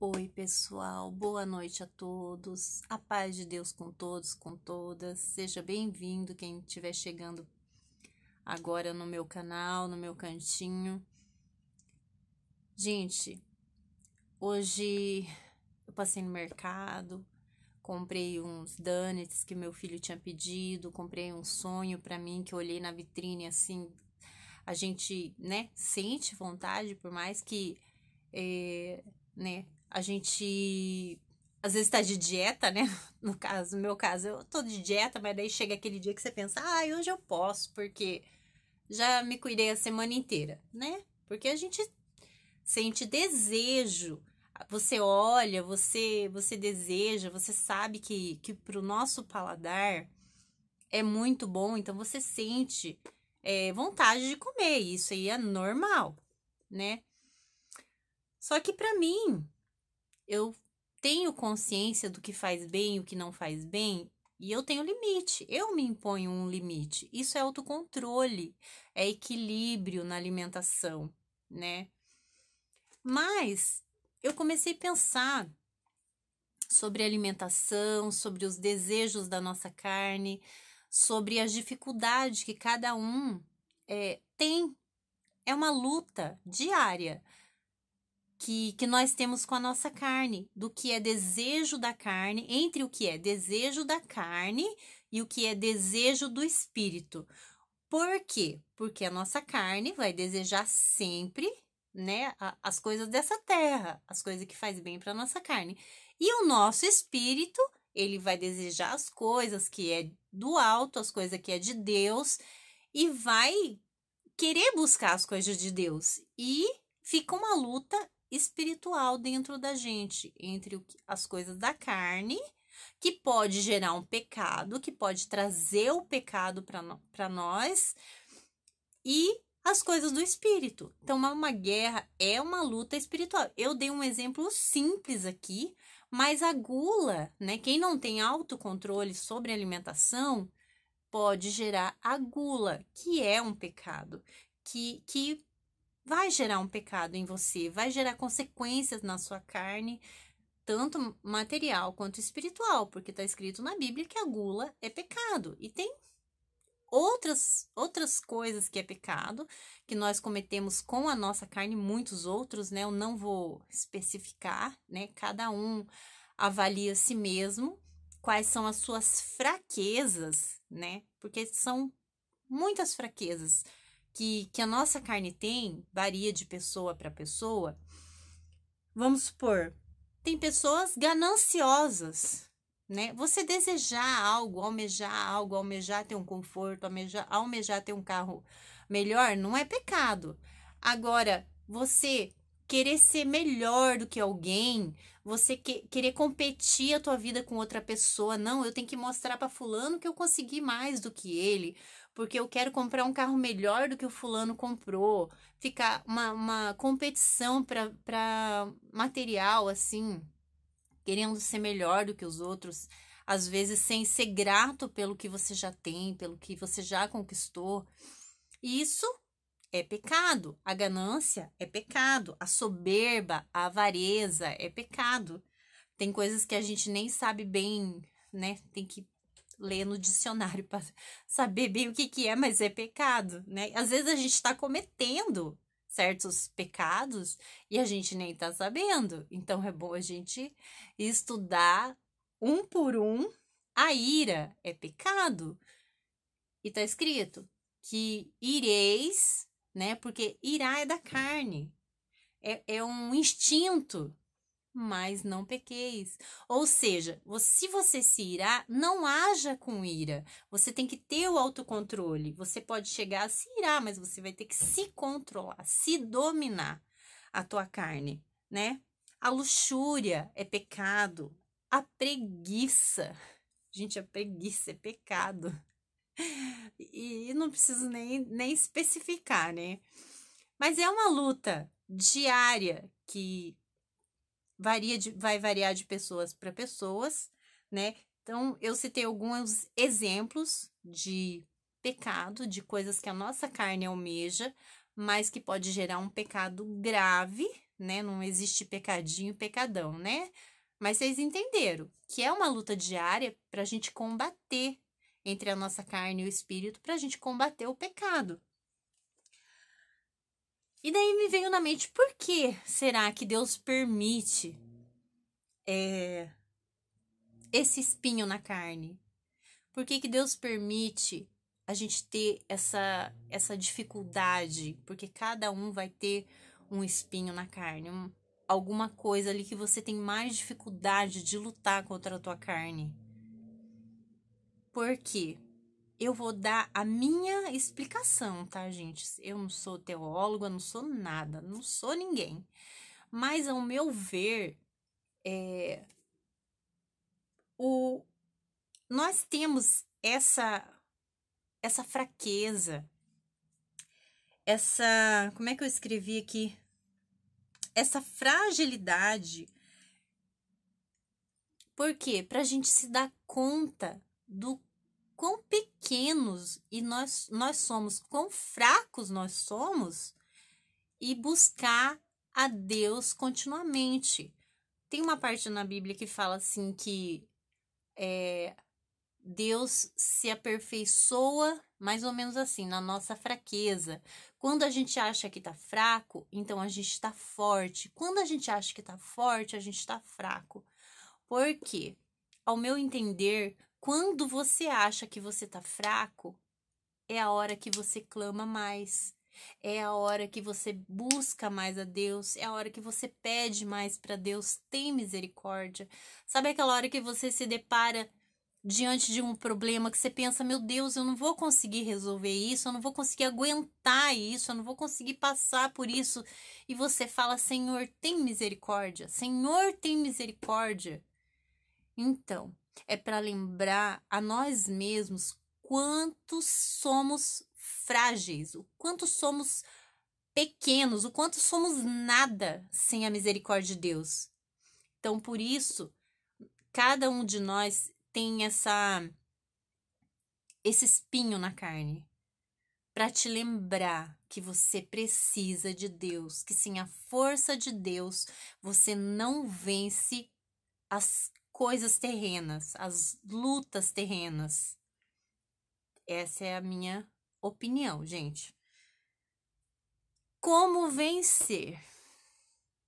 Oi, pessoal, boa noite a todos, a paz de Deus com todos, com todas. Seja bem-vindo quem estiver chegando agora no meu canal, no meu cantinho. Gente, hoje eu passei no mercado, comprei uns donuts que meu filho tinha pedido, comprei um sonho para mim que eu olhei na vitrine assim. A gente, né, sente vontade, por mais que. É, né, a gente às vezes tá de dieta, né? No caso, no meu caso, eu tô de dieta, mas daí chega aquele dia que você pensa, ah, hoje eu posso, porque já me cuidei a semana inteira, né? Porque a gente sente desejo, você olha, você você deseja, você sabe que, que pro nosso paladar é muito bom, então você sente é, vontade de comer, isso aí é normal, né? Só que para mim, eu tenho consciência do que faz bem e o que não faz bem, e eu tenho limite, eu me imponho um limite. Isso é autocontrole, é equilíbrio na alimentação, né? Mas eu comecei a pensar sobre alimentação, sobre os desejos da nossa carne, sobre as dificuldades que cada um é, tem. É uma luta diária que, que nós temos com a nossa carne, do que é desejo da carne, entre o que é desejo da carne e o que é desejo do espírito. Por quê? Porque a nossa carne vai desejar sempre, né, as coisas dessa terra, as coisas que faz bem para nossa carne. E o nosso espírito, ele vai desejar as coisas que é do alto, as coisas que é de Deus e vai querer buscar as coisas de Deus. E fica uma luta espiritual dentro da gente, entre as coisas da carne, que pode gerar um pecado, que pode trazer o pecado para nós, e as coisas do espírito. Então, é uma, guerra é uma luta espiritual. Eu dei um exemplo simples aqui, mas a gula, né? Quem não tem autocontrole sobre alimentação pode gerar a gula, que é um pecado, que, que vai gerar um pecado em você, vai gerar consequências na sua carne, tanto material quanto espiritual, porque está escrito na Bíblia que a gula é pecado. E tem outras outras coisas que é pecado que nós cometemos com a nossa carne muitos outros né eu não vou especificar né cada um avalia si mesmo quais são as suas fraquezas né porque são muitas fraquezas que, que a nossa carne tem varia de pessoa para pessoa. Vamos supor, tem pessoas gananciosas, né? Você desejar algo, almejar algo, almejar ter um conforto, almejar, almejar ter um carro melhor, não é pecado. Agora, você querer ser melhor do que alguém, você que, querer competir a tua vida com outra pessoa. Não, eu tenho que mostrar para fulano que eu consegui mais do que ele, porque eu quero comprar um carro melhor do que o fulano comprou. Ficar uma, uma competição para material, assim, querendo ser melhor do que os outros. Às vezes sem ser grato pelo que você já tem, pelo que você já conquistou. isso é pecado. A ganância é pecado. A soberba, a avareza é pecado. Tem coisas que a gente nem sabe bem, né? Tem que ler no dicionário para saber bem o que, que é, mas é pecado, né? Às vezes a gente está cometendo certos pecados e a gente nem está sabendo. Então é bom a gente estudar um por um. A ira é pecado. E tá escrito que ireis né? Porque irá é da carne, é, é um instinto, mas não pequeis. Ou seja, se você se irá, não haja com ira. Você tem que ter o autocontrole. Você pode chegar a se irá, mas você vai ter que se controlar, se dominar a tua carne, né? A luxúria é pecado. A preguiça. Gente, a preguiça é pecado e não preciso nem, nem especificar, né? Mas é uma luta diária que varia de, vai variar de pessoas para pessoas, né? Então, eu citei alguns exemplos de pecado, de coisas que a nossa carne almeja, mas que pode gerar um pecado grave, né? Não existe pecadinho, pecadão, né? Mas vocês entenderam que é uma luta diária para a gente combater entre a nossa carne e o espírito para a gente combater o pecado. E daí me veio na mente por que será que Deus permite é, esse espinho na carne? Por que, que Deus permite a gente ter essa, essa dificuldade? Porque cada um vai ter um espinho na carne, um, alguma coisa ali que você tem mais dificuldade de lutar contra a tua carne. Porque eu vou dar a minha explicação, tá, gente? Eu não sou teóloga, não sou nada, não sou ninguém. Mas, ao meu ver, é, o, nós temos essa, essa fraqueza, essa. Como é que eu escrevi aqui? Essa fragilidade. Por quê? Para a gente se dar conta do quão pequenos e nós, nós somos, quão fracos nós somos, e buscar a Deus continuamente. Tem uma parte na Bíblia que fala assim que é, Deus se aperfeiçoa mais ou menos assim, na nossa fraqueza. Quando a gente acha que tá fraco, então a gente tá forte. Quando a gente acha que tá forte, a gente tá fraco. Por quê? Ao meu entender, quando você acha que você está fraco, é a hora que você clama mais, é a hora que você busca mais a Deus, é a hora que você pede mais para Deus, tem misericórdia. Sabe aquela hora que você se depara diante de um problema que você pensa, meu Deus, eu não vou conseguir resolver isso, eu não vou conseguir aguentar isso, eu não vou conseguir passar por isso. E você fala, Senhor, tem misericórdia, Senhor, tem misericórdia. Então, é para lembrar a nós mesmos quanto somos frágeis, o quanto somos pequenos, o quanto somos nada sem a misericórdia de Deus. Então, por isso, cada um de nós tem essa esse espinho na carne para te lembrar que você precisa de Deus, que sem a força de Deus você não vence as coisas terrenas, as lutas terrenas. Essa é a minha opinião, gente. Como vencer,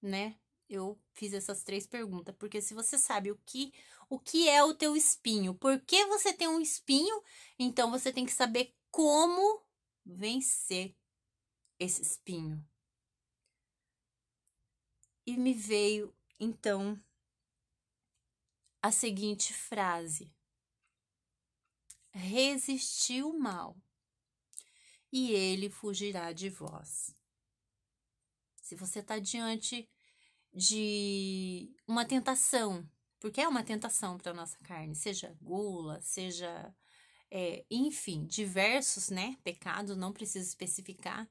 né? Eu fiz essas três perguntas porque se você sabe o que o que é o teu espinho, por que você tem um espinho, então você tem que saber como vencer esse espinho. E me veio então a seguinte frase: Resistiu o mal, e ele fugirá de vós. Se você está diante de uma tentação, porque é uma tentação para a nossa carne, seja gula, seja, é, enfim, diversos né, pecados, não preciso especificar.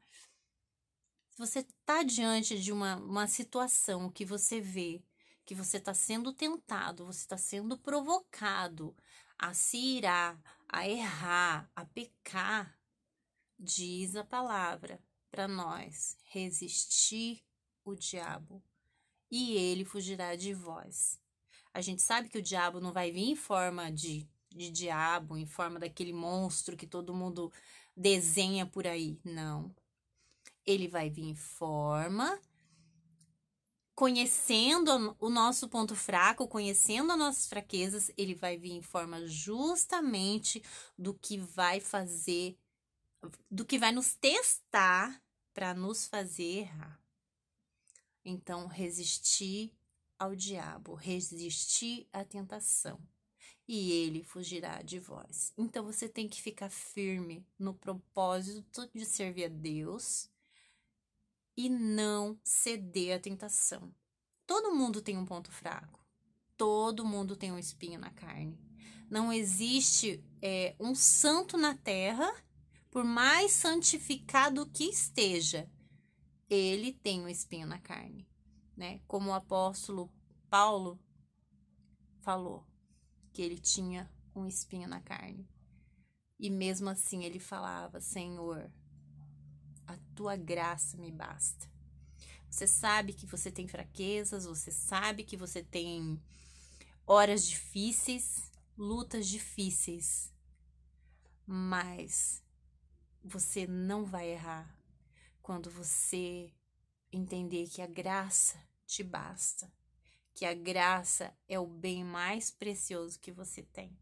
Se você está diante de uma, uma situação que você vê que você está sendo tentado, você está sendo provocado a se irar, a errar, a pecar, diz a palavra para nós: resistir o diabo e ele fugirá de vós. A gente sabe que o diabo não vai vir em forma de, de diabo, em forma daquele monstro que todo mundo desenha por aí. Não. Ele vai vir em forma conhecendo o nosso ponto fraco, conhecendo as nossas fraquezas, ele vai vir em forma justamente do que vai fazer, do que vai nos testar para nos fazer errar. Então, resistir ao diabo, resistir à tentação, e ele fugirá de vós. Então, você tem que ficar firme no propósito de servir a Deus e não ceder à tentação. Todo mundo tem um ponto fraco. Todo mundo tem um espinho na carne. Não existe é, um santo na terra, por mais santificado que esteja, ele tem um espinho na carne. Né? Como o apóstolo Paulo falou, que ele tinha um espinho na carne. E mesmo assim ele falava: Senhor, a tua graça me basta. Você sabe que você tem fraquezas, você sabe que você tem horas difíceis, lutas difíceis, mas você não vai errar quando você entender que a graça te basta, que a graça é o bem mais precioso que você tem.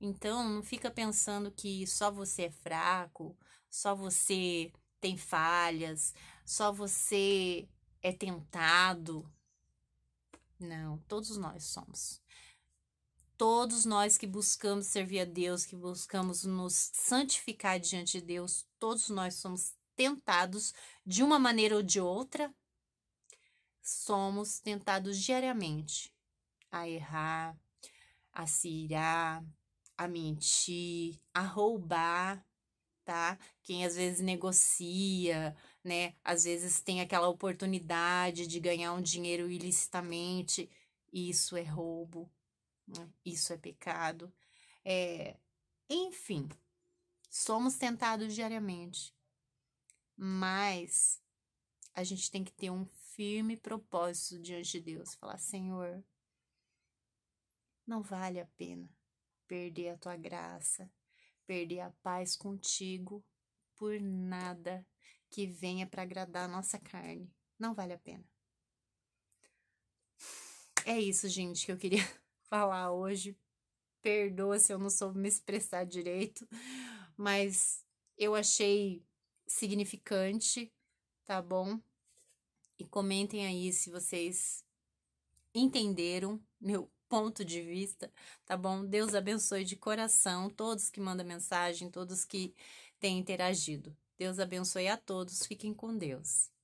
Então, não fica pensando que só você é fraco, só você tem falhas, só você é tentado. Não, todos nós somos. Todos nós que buscamos servir a Deus, que buscamos nos santificar diante de Deus, todos nós somos tentados de uma maneira ou de outra. Somos tentados diariamente a errar, a se irar, a mentir, a roubar, tá? Quem às vezes negocia, né? Às vezes tem aquela oportunidade de ganhar um dinheiro ilicitamente. Isso é roubo, né? isso é pecado. É, enfim, somos tentados diariamente, mas a gente tem que ter um firme propósito diante de Deus, falar: Senhor, não vale a pena perder a tua graça, perder a paz contigo por nada que venha para agradar a nossa carne. Não vale a pena. É isso, gente, que eu queria falar hoje. Perdoa se eu não soube me expressar direito, mas eu achei significante, tá bom? E comentem aí se vocês entenderam meu ponto de vista, tá bom? Deus abençoe de coração todos que mandam mensagem, todos que têm interagido. Deus abençoe a todos, fiquem com Deus.